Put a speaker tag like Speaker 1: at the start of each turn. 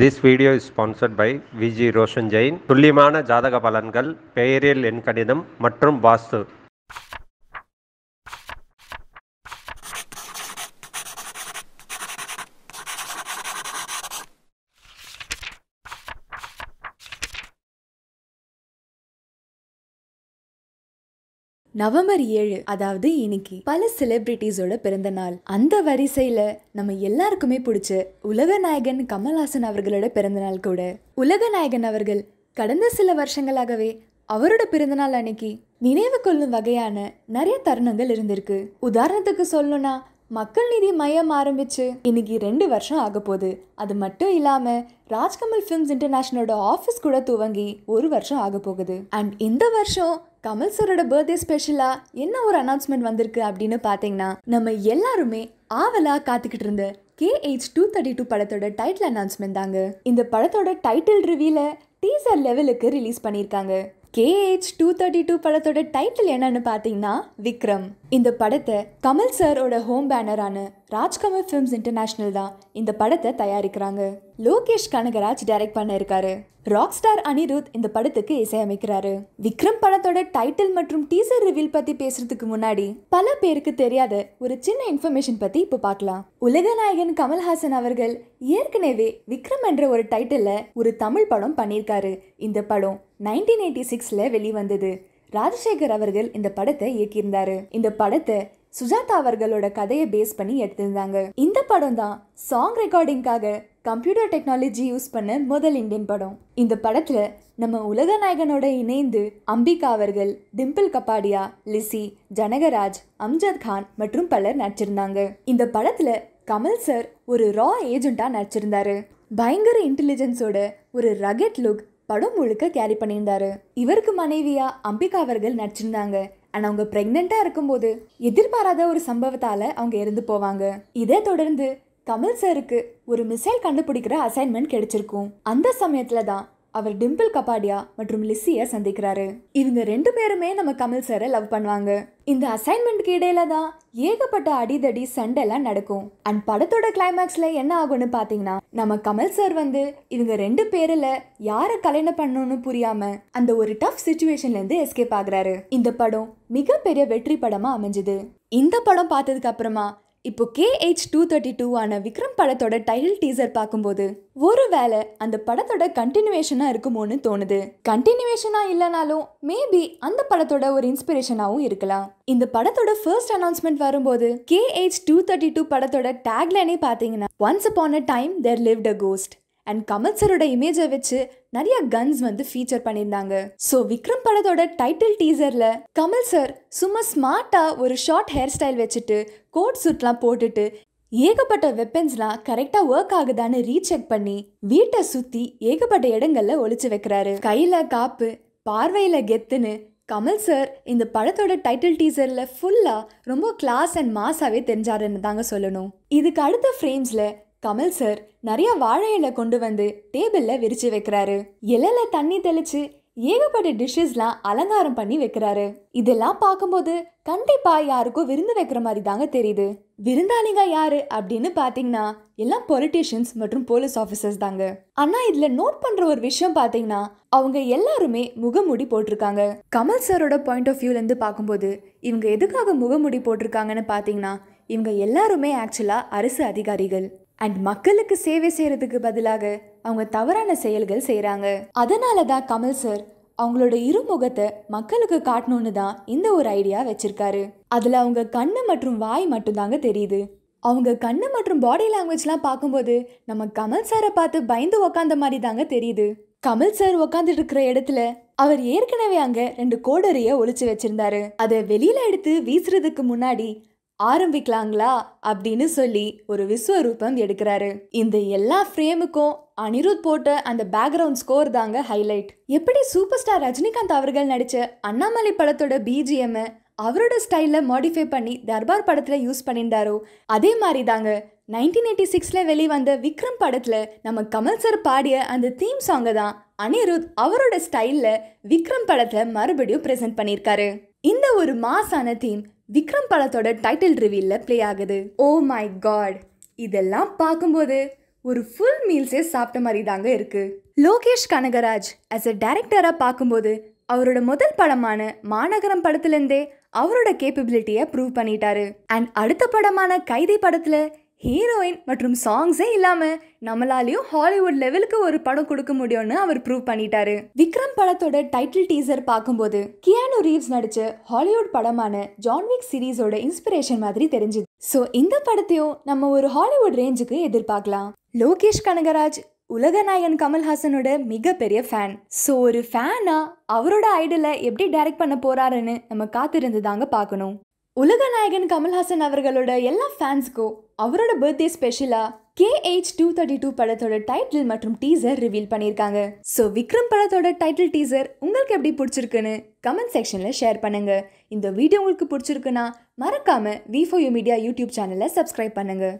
Speaker 1: this video is sponsored by Viji Roshan Jain துல்லியமான ஜாதக பலன்கள் பெயரில் எண் கணிதம் மற்றும் வாஸ்து நவம்பர் ஏழு அதாவது இன்னைக்கு பல செலிபிரிட்டிஸோட பிறந்த நாள் அந்த வரிசையில நம்ம எல்லாருக்குமே பிடிச்ச உலகநாயகன் கமல்ஹாசன் அவர்களோட பிறந்த நாள் கூட உலகநாயகன் அவர்கள் கடந்த சில வருஷங்களாகவே அவரோட பிறந்தநாள் அன்னைக்கு நினைவு கொள்ளும் வகையான நிறைய தருணங்கள் இருந்திருக்கு உதாரணத்துக்கு சொல்லணும்னா மக்கள் நீதி மையம் ஆரம்பிச்சு இன்னைக்கு ரெண்டு வருஷம் ஆக போகுது அது மட்டும் இல்லாம ராஜ்கமல் ஃபிலிம்ஸ் இன்டர்நேஷனலோட ஆஃபீஸ் கூட துவங்கி ஒரு வருஷம் ஆக போகுது அண்ட் இந்த வருஷம் கமல் சரோட பர்த்டே ஸ்பெஷலாக என்ன ஒரு அனௌன்ஸ்மெண்ட் வந்திருக்கு அப்படின்னு பார்த்தீங்கன்னா நம்ம எல்லாருமே ஆவலாக காத்துக்கிட்டு இருந்த கேஹெச் டூ தேர்ட்டி டூ படத்தோட டைட்டில் அனௌன்ஸ்மெண்ட் தாங்க இந்த படத்தோட டைட்டில் ரிவியூல டீசர் லெவலுக்கு ரிலீஸ் பண்ணியிருக்காங்க கேஹெச் டூ தேர்ட்டி டூ படத்தோட டைட்டில் என்னன்னு பார்த்தீங்கன்னா விக்ரம் இந்த படத்தை கமல் சரோட ஹோம் பேனரான ராஜ்கமல் ஃபிலிம்ஸ் இன்டர்நேஷனல் தான் இந்த படத்தை தயாரிக்கிறாங்க லோகேஷ் கனகராஜ் டைரக்ட் பண்ண இருக்காரு ராக் ஸ்டார் அனிருத் இந்த படத்துக்கு இசையமைக்கிறாரு விக்ரம் படத்தோட டைட்டில் மற்றும் டீசர் ரிவீல் பத்தி பேசுறதுக்கு முன்னாடி பல பேருக்கு தெரியாத ஒரு சின்ன இன்ஃபர்மேஷன் பத்தி இப்போ பார்க்கலாம் உலக நாயகன் கமல்ஹாசன் அவர்கள் ஏற்கனவே விக்ரம் என்ற ஒரு டைட்டிலில் ஒரு தமிழ் படம் பண்ணியிருக்காரு இந்த படம் நைன்டீன் எயிட்டி சிக்ஸில் வெளிவந்தது ராஜசேகர் அவர்கள் இந்த படத்தை இயக்கியிருந்தாரு இந்த படத்தை சுஜாதா அவர்களோட கதையை பேஸ் பண்ணி எடுத்திருந்தாங்க இந்த படம் தான் சாங் ரெக்கார்டிங்காக கம்ப்யூட்டர் டெக்னாலஜி யூஸ் பண்ண முதல் இந்தியன் படம் இந்த படத்தில் நம்ம உலக நாயகனோட இணைந்து அம்பிகா அவர்கள் டிம்பிள் கபாடியா லிசி ஜனகராஜ் அம்ஜத் கான் மற்றும் பலர் நடிச்சிருந்தாங்க இந்த படத்தில் கமல் சார் ஒரு ரா ஏஜெண்ட்டாக நடிச்சிருந்தாரு பயங்கர இன்டெலிஜென்ஸோட ஒரு ரகெட் லுக் படம் முழுக்க கேரி பண்ணியிருந்தாரு இவருக்கு மனைவியா அம்பிகா அவர்கள் நடிச்சிருந்தாங்க அண்ட் அவங்க ப்ரெக்னெண்ட்டாக இருக்கும்போது எதிர்பாராத ஒரு சம்பவத்தால் அவங்க இருந்து போவாங்க இதை தொடர்ந்து கமல் சருக்கு ஒரு மிசைல் கண்டுபிடிக்கிற அசைன்மெண்ட் கிடைச்சிருக்கும் அந்த சமயத்தில் தான் அவர் டிம்பிள் கபாடியா மற்றும் லிஸிய சந்திக்கிறாரு இவங்க ரெண்டு பேருமே நம்ம கமல் சாரை லவ் பண்ணுவாங்க இந்த அசைன்மெண்ட்க்கு இடையில தான் ஏகப்பட்ட அடிதடி சண்டை எல்லாம் நடக்கும் அண்ட் படத்தோட கிளைமேக்ஸ்ல என்ன ஆகும்னு பாத்தீங்கன்னா நம்ம கமல் சார் வந்து இவங்க ரெண்டு பேரில் யாரை கல்யாணம் பண்ணணும்னு புரியாமல் அந்த ஒரு டஃப் சுச்சுவேஷன்லேருந்து எஸ்கேப் ஆகுறாரு இந்த படம் மிகப்பெரிய வெற்றி படமாக அமைஞ்சுது இந்த படம் பார்த்ததுக்கு அப்புறமா இப்போ கேஹெச் டூ தேர்ட்டி டூவான விக்ரம் படத்தோட டைட்டில் டீசர் பார்க்கும்போது ஒருவேளை அந்த படத்தோட கண்டினியூவேஷனாக இருக்குமோன்னு தோணுது கண்டினியூவேஷனாக இல்லைனாலும் மேபி அந்த படத்தோட ஒரு இன்ஸ்பிரேஷனாகவும் இருக்கலாம் இந்த படத்தோட ஃபர்ஸ்ட் அனௌன்ஸ்மெண்ட் வரும்போது கேஹெச் டூ தேர்ட்டி டூ படத்தோட டேக்லைனே பார்த்தீங்கன்னா once upon a time there lived a ghost and Kamal சரோட இமேஜை வச்சு நிறைய கன்ஸ் வந்து ஃபீச்சர் பண்ணியிருந்தாங்க ஸோ விக்ரம் படத்தோட டைட்டில் டீசரில் கமல் சார் சும்மா ஸ்மார்ட்டாக ஒரு ஷார்ட் ஹேர் ஸ்டைல் வச்சுட்டு கோட் சூட்லாம் போட்டுட்டு ஏகப்பட்ட வெப்பன்ஸ்லாம் கரெக்டாக ஒர்க் ஆகுதான்னு ரீசெக் பண்ணி வீட்டை சுற்றி ஏகப்பட்ட இடங்களில் ஒழிச்சு வைக்கிறாரு கையில் காப்பு பார்வையில் கெத்துன்னு கமல் சார் இந்த படத்தோட டைட்டில் டீசரில் ஃபுல்லாக ரொம்ப கிளாஸ் அண்ட் மாஸாகவே தெரிஞ்சாருன்னு தாங்க சொல்லணும் இதுக்கு அடுத்த ஃப்ரேம்ஸில் கமல் சார் நிறைய வாழை இலை கொண்டு வந்து டேபிளில் விரிச்சு வைக்கிறாரு இலையில தண்ணி தெளிச்சு ஏகப்பட்ட டிஷ்ஷஸ்லாம் அலங்காரம் பண்ணி வைக்கிறாரு இதெல்லாம் பார்க்கும்போது கண்டிப்பா யாருக்கும் விருந்து வைக்கிற மாதிரி தாங்க தெரியுது விருந்தாளிங்க யாரு அப்படின்னு பாத்தீங்கன்னா எல்லாம் பொலிட்டிஷியன்ஸ் மற்றும் போலீஸ் ஆஃபீஸர்ஸ் தாங்க ஆனா இதுல நோட் பண்ற ஒரு விஷயம் பாத்தீங்கன்னா அவங்க எல்லாருமே முகமூடி போட்டிருக்காங்க கமல் சாரோட பாயிண்ட் ஆஃப் வியூல இருந்து பார்க்கும்போது இவங்க எதுக்காக முகமூடி போட்டிருக்காங்கன்னு பாத்தீங்கன்னா இவங்க எல்லாருமே ஆக்சுவலா அரசு அதிகாரிகள் அண்ட் மக்களுக்கு சேவை செய்கிறதுக்கு பதிலாக அவங்க தவறான செயல்கள் செய்கிறாங்க அதனால தான் கமல் சார் அவங்களோட இருமுகத்தை மக்களுக்கு காட்டணும்னு தான் இந்த ஒரு ஐடியா வச்சிருக்காரு அதில் அவங்க கண்ணு மற்றும் வாய் மட்டும்தாங்க தெரியுது அவங்க கண்ணு மற்றும் பாடி லாங்குவேஜ்லாம் பார்க்கும்போது நம்ம கமல் சாரை பார்த்து பயந்து உக்காந்த மாதிரி தாங்க தெரியுது கமல் சார் உக்காந்துட்டு இருக்கிற இடத்துல அவர் ஏற்கனவே அங்கே ரெண்டு கோடரிய ஒழிச்சு வச்சிருந்தாரு அதை வெளியில எடுத்து வீசுறதுக்கு முன்னாடி ஆரம்பிக்கலாங்களா அப்படின்னு சொல்லி ஒரு விஸ்வரூபம் எடுக்கிறாரு இந்த எல்லா ஃப்ரேமுக்கும் அனிருத் போட்ட அந்த பேக்ரவுண்ட் ஸ்கோர் தாங்க ஹைலைட் எப்படி சூப்பர் ஸ்டார் ரஜினிகாந்த் அவர்கள் நடித்த அண்ணாமலை படத்தோட பிஜிஎம் அவரோட ஸ்டைலில் மாடிஃபை பண்ணி தர்பார் படத்தில் யூஸ் பண்ணியிருந்தாரோ அதே மாதிரி தாங்க நைன்டீன் எயிட்டி சிக்ஸில் வெளிவந்த விக்ரம் படத்தில் நம்ம கமல் சார் பாடிய அந்த தீம் சாங்கை தான் அனிருத் அவரோட ஸ்டைலில் விக்ரம் படத்தில் மறுபடியும் ப்ரெசென்ட் பண்ணியிருக்காரு இந்த ஒரு மாசான தீம் விக்ரம் படத்தோட டைட்டில் ரிவீலில் ப்ளே ஆகுது ஓ மை காட் இதெல்லாம் பார்க்கும்போது ஒரு ஃபுல் மீல்ஸே சாப்பிட்ட மாதிரி தாங்க இருக்குது லோகேஷ் கனகராஜ் அஸ் அ டைரக்டராக பார்க்கும்போது அவரோட முதல் படமான மாநகரம் படத்துலேருந்தே அவரோட கேப்பபிலிட்டியை ப்ரூவ் பண்ணிட்டாரு அண்ட் அடுத்த படமான கைதி படத்தில் ஹீரோயின் மற்றும் சாங்ஸே இல்லாமல் நம்மளாலையும் ஹாலிவுட் லெவலுக்கு ஒரு படம் கொடுக்க முடியும்னு அவர் ப்ரூவ் பண்ணிட்டாரு விக்ரம் படத்தோட டைட்டில் டீசர் பார்க்கும்போது கியானு ரீவ்ஸ் நடிச்ச ஹாலிவுட் படமான ஜான்விக் சீரீஸோட இன்ஸ்பிரேஷன் மாதிரி தெரிஞ்சுது ஸோ இந்த படத்தையும் நம்ம ஒரு ஹாலிவுட் ரேஞ்சுக்கு எதிர்பார்க்கலாம் லோகேஷ் கனகராஜ் உலகநாயகன் கமல்ஹாசனோட மிகப்பெரிய ஃபேன் ஸோ ஒரு ஃபேனாக அவரோட ஐடலை எப்படி டைரக்ட் பண்ண போறாருன்னு நம்ம காத்திருந்து தாங்க பார்க்கணும் உலகநாயகன் கமல்ஹாசன் அவர்களோட எல்லா ஃபேன்ஸுக்கும் அவரோட பர்த்டே ஸ்பெஷலாக கேஹெச் டூ தேர்ட்டி டூ படத்தோட டைட்டில் மற்றும் டீசர் ரிவீல் பண்ணியிருக்காங்க ஸோ விக்ரம் படத்தோட டைட்டில் டீசர் உங்களுக்கு எப்படி பிடிச்சிருக்குன்னு கமெண்ட் செக்ஷனில் ஷேர் பண்ணுங்க இந்த வீடியோ உங்களுக்கு பிடிச்சிருக்குன்னா மறக்காமல் V for you media YouTube சேனலை சப்ஸ்கிரைப் பண்ணுங்க